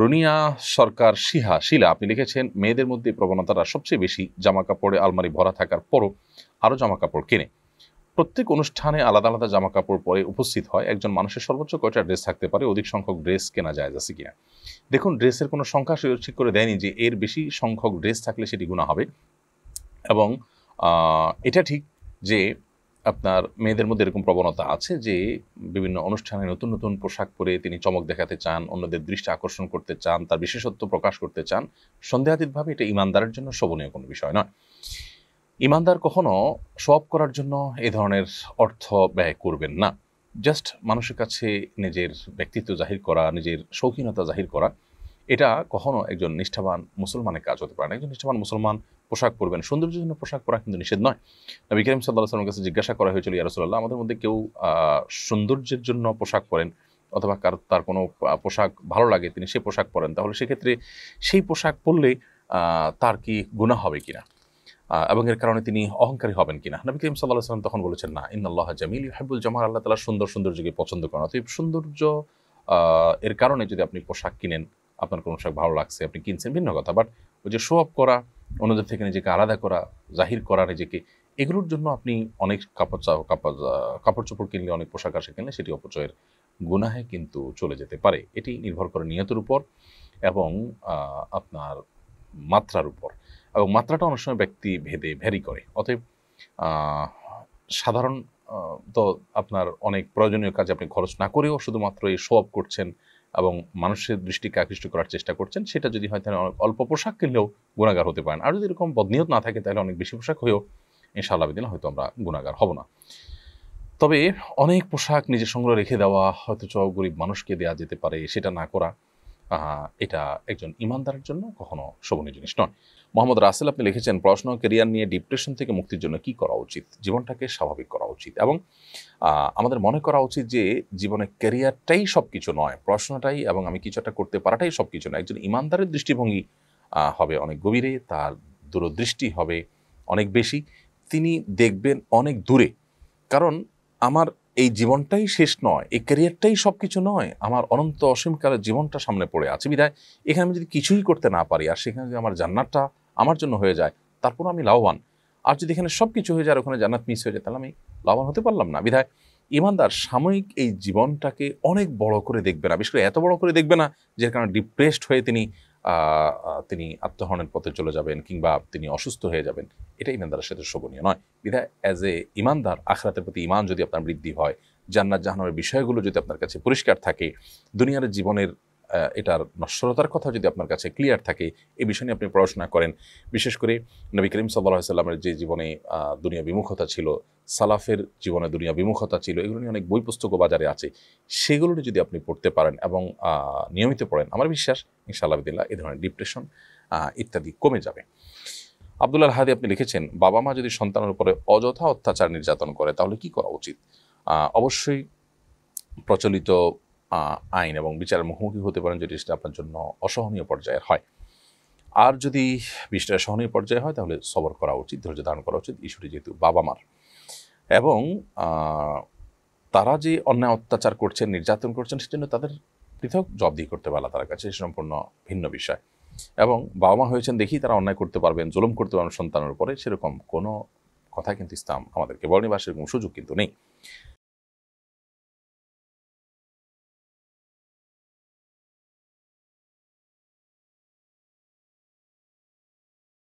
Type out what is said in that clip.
রুনিয়া সরকার শিহা শিলা আপনি লিখেছেন মেয়েদের মধ্যে প্রবণতাটা সবচেয়ে বেশি জামা কাপড়ে আলমারি ভরা থাকার পরও আরও জামা কাপড় কেনে প্রত্যেক অনুষ্ঠানে আলাদা আলাদা জামা কাপড় পরে উপস্থিত হয় একজন মানুষের সর্বোচ্চ কয়টা ড্রেস থাকতে পারে অধিক সংখ্যক ড্রেস কেনা যায় আছে কিনা দেখুন ড্রেসের কোনো সংখ্যা ঠিক করে দেয়নি যে এর বেশি সংখ্যক ড্রেস থাকলে সেটি গুণা হবে এবং এটা ঠিক যে আপনার মেয়েদের মধ্যে এরকম প্রবণতা আছে যে বিভিন্ন অনুষ্ঠানে নতুন নতুন পোশাক পরে তিনি চমক দেখাতে চান অন্যদের দৃষ্টি আকর্ষণ করতে চান তার বিশেষত্ব প্রকাশ করতে চান সন্দেহাতীতভাবে এটা ইমানদারের জন্য শোভনীয় কোনো বিষয় নয় ইমানদার কখনো সব করার জন্য এ ধরনের অর্থ ব্যয় করবেন না জাস্ট মানুষের কাছে নিজের ব্যক্তিত্ব জাহির করা নিজের শৌখিনতা জাহির করা এটা কখনো একজন নিষ্ঠাবান মুসলমানের কাজ হতে পারে না একজন নিষ্ঠাবান মুসলমান পোশাক পরবেন সৌন্দর্যের জন্য পোশাক পরা কিন্তু নিষেধ নয় নবী করিম সাল্লাহামের কাছে জিজ্ঞাসা করা হয়েছিল ইয়ারসুল্লাহ আমাদের মধ্যে কেউ সৌন্দর্যের জন্য পোশাক পরেন অথবা কার তার কোনো পোশাক ভালো লাগে তিনি সে পোশাক পরেন তাহলে সেক্ষেত্রে সেই পোশাক পরলে তার কি গুণা হবে কিনা এবং এর কারণে তিনি অহংকারী হবেন কিনা নবী করিম সাল্লাহ সাল্লাম তখন বলেছেন না ইন্নআল্লাহ জামিল হাবুল জামার আল্লাহ তালা সুন্দর সৌন্দর্যকে পছন্দ করেন অতএব সৌন্দর্য এর কারণে যদি আপনি পোশাক কিনেন আপনার কোনো শাক ভালো লাগছে আপনি কিনছেন ভিন্ন কথা বাট ওই যে শো আপ করা অন্যদের থেকে নিজেকে আলাদা করা জাহির করা নিজেকে এগুলোর জন্য আপনি অনেক কাপড় কাপড় কাপড় চোপড় কিনলে অনেক পোশাক আশাক কিনলে সেটি অপচয়ের গুনাহে কিন্তু চলে যেতে পারে এটি নির্ভর করে নিয়তের উপর এবং আপনার মাত্রার উপর এবং মাত্রাটা অনেক সময় ব্যক্তি ভেদে ভ্যারি করে অতএব সাধারণ তো আপনার অনেক প্রয়োজনীয় কাজে আপনি খরচ না করেও শুধুমাত্র এই শো অফ করছেন এবং মানুষের দৃষ্টিকে আকৃষ্ট করার চেষ্টা করছেন সেটা যদি হয় তাহলে অনেক অল্প পোশাক কিনলেও গুণাগার হতে পারেন আর যদি এরকম বদনিয়ত না থাকে তাহলে অনেক বেশি পোশাক হয়েও ইনশাআল্লাহ দিন হয়তো আমরা গুণাগার হব না তবে অনেক পোশাক নিজের সংগ্রহ রেখে দেওয়া হয়তো চ গরিব মানুষকে দেওয়া যেতে পারে সেটা না করা এটা একজন ইমানদারের জন্য কখনো শোভনীয় জিনিস নয় মোহাম্মদ রাসেল আপনি লিখেছেন পড়াশোনা কেরিয়ার নিয়ে ডিপ্রেশন থেকে মুক্তির জন্য কি করা উচিত জীবনটাকে স্বাভাবিক করা উচিত এবং আমাদের মনে করা উচিত যে জীবনে কেরিয়ারটাই সব কিছু নয় পড়াশোনাটাই এবং আমি কিছু একটা করতে পারাটাই সব কিছু নয় একজন ইমানদারের দৃষ্টিভঙ্গি হবে অনেক গভীরে তার দূরদৃষ্টি হবে অনেক বেশি তিনি দেখবেন অনেক দূরে কারণ আমার এই জীবনটাই শেষ নয় এই ক্যারিয়ারটাই সব কিছু নয় আমার অনন্ত অসীমকালের জীবনটা সামনে পড়ে আছে বিধায় এখানে আমি যদি কিছুই করতে না পারি আর সেখানে যদি আমার জান্নাতটা আমার জন্য হয়ে যায় তারপর আমি লাভবান আর যদি এখানে সব কিছু হয়ে যায় আর ওখানে জান্নাত মিস হয়ে যায় তাহলে আমি লাভবান হতে পারলাম না বিধায় ইমানদার সাময়িক এই জীবনটাকে অনেক বড় করে দেখবে না বিশেষ করে এত বড় করে দেখবে না যে কারণে ডিপ্রেসড হয়ে তিনি তিনি আত্মহরণের পথে চলে যাবেন কিংবা তিনি অসুস্থ হয়ে যাবেন এটা ইমানদারের সাথে শোভনীয় নয় বিধায় অ্যাজ এ ইমানদার আখরাতের প্রতি ইমান যদি আপনার বৃদ্ধি হয় জান্নাত জাহানোর বিষয়গুলো যদি আপনার কাছে পরিষ্কার থাকে দুনিয়ার জীবনের এটার নশ্বরতার কথা যদি আপনার কাছে ক্লিয়ার থাকে এ বিষয় নিয়ে আপনি পড়াশোনা করেন বিশেষ করে নবী করিম সাল্লাহ সাল্লামের যে জীবনে দুনিয়া বিমুখতা ছিল সালাফের জীবনে দুনিয়া বিমুখতা ছিল এগুলো নিয়ে অনেক বই পুস্তকও বাজারে আছে সেগুলো যদি আপনি পড়তে পারেন এবং নিয়মিত পড়েন আমার বিশ্বাস ইনশাআল্লাহ এ ধরনের ডিপ্রেশন ইত্যাদি কমে যাবে আবদুল্লাহ হাদি আপনি লিখেছেন বাবা মা যদি সন্তানের উপরে অযথা অত্যাচার নির্যাতন করে তাহলে কি করা উচিত অবশ্যই প্রচলিত আইন এবং বিচারের মুখোমুখি হতে পারেন যদি সেটা আপনার জন্য অসহনীয় পর্যায়ের হয় আর যদি বিষয়টা সহনীয় পর্যায়ে হয় তাহলে সবর করা উচিত ধৈর্য ধারণ করা উচিত ইস্যুটি যেহেতু বাবা মার এবং তারা যে অন্যায় অত্যাচার করছেন নির্যাতন করছেন সেজন্য তাদের পৃথক জবদি করতে পারলা তার কাছে সম্পূর্ণ ভিন্ন বিষয় এবং বাবা মা হয়েছেন দেখি তারা অন্যায় করতে পারবেন জুলুম করতে পারবেন সন্তানের উপরে সেরকম কোনো কথা কিন্তু ইসলাম আমাদেরকে বলেনি বা সেরকম সুযোগ কিন্তু নেই